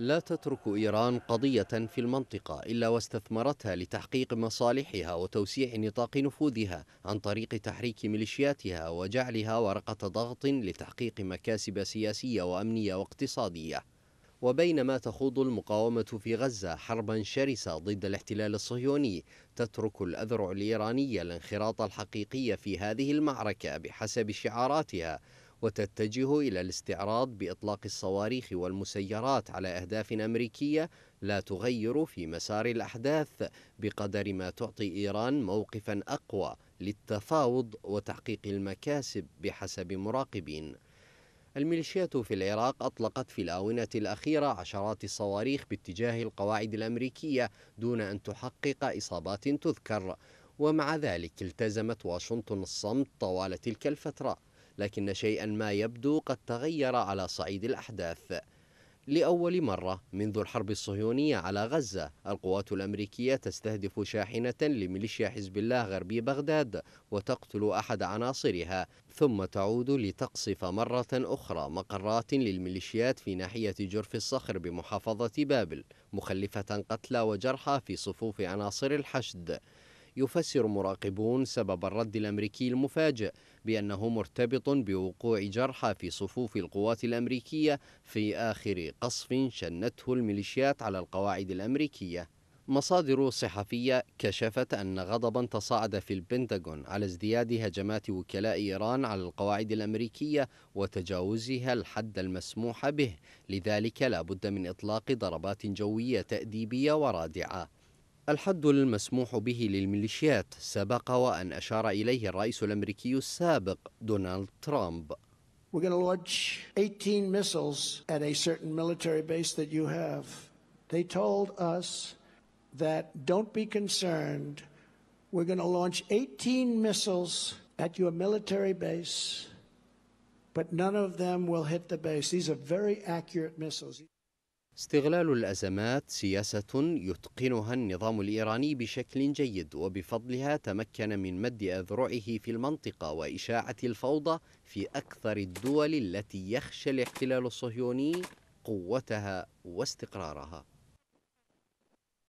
لا تترك إيران قضية في المنطقة إلا واستثمرتها لتحقيق مصالحها وتوسيع نطاق نفوذها عن طريق تحريك ميليشياتها وجعلها ورقة ضغط لتحقيق مكاسب سياسية وأمنية واقتصادية وبينما تخوض المقاومة في غزة حربا شرسة ضد الاحتلال الصهيوني تترك الأذرع الإيرانية الانخراط الحقيقي في هذه المعركة بحسب شعاراتها وتتجه إلى الاستعراض بإطلاق الصواريخ والمسيرات على أهداف أمريكية لا تغير في مسار الأحداث بقدر ما تعطي إيران موقفا أقوى للتفاوض وتحقيق المكاسب بحسب مراقبين الميليشيات في العراق أطلقت في الآونة الأخيرة عشرات الصواريخ باتجاه القواعد الأمريكية دون أن تحقق إصابات تذكر ومع ذلك التزمت واشنطن الصمت طوال تلك الفتره لكن شيئا ما يبدو قد تغير على صعيد الأحداث لأول مرة منذ الحرب الصهيونية على غزة القوات الأمريكية تستهدف شاحنة لميليشيا حزب الله غربي بغداد وتقتل أحد عناصرها ثم تعود لتقصف مرة أخرى مقرات للميليشيات في ناحية جرف الصخر بمحافظة بابل مخلفة قتلى وجرحى في صفوف عناصر الحشد يفسر مراقبون سبب الرد الأمريكي المفاجئ بأنه مرتبط بوقوع جرحى في صفوف القوات الأمريكية في آخر قصف شنته الميليشيات على القواعد الأمريكية مصادر صحفية كشفت أن غضبا تصاعد في البنتاغون على ازدياد هجمات وكلاء إيران على القواعد الأمريكية وتجاوزها الحد المسموح به لذلك لا بد من إطلاق ضربات جوية تأديبية ورادعة الحد المسموح به للميليشيات سبق وأن أشار إليه الرئيس الأمريكي السابق دونالد ترامب We're going to launch 18 missiles at a certain military base that you have. They told us that don't be concerned. We're going to launch 18 missiles at your military base, but none of them will hit the base. These are very accurate missiles. استغلال الأزمات سياسة يتقنها النظام الإيراني بشكل جيد وبفضلها تمكن من مد أذرعه في المنطقة وإشاعة الفوضى في أكثر الدول التي يخشى الاحتلال الصهيوني قوتها واستقرارها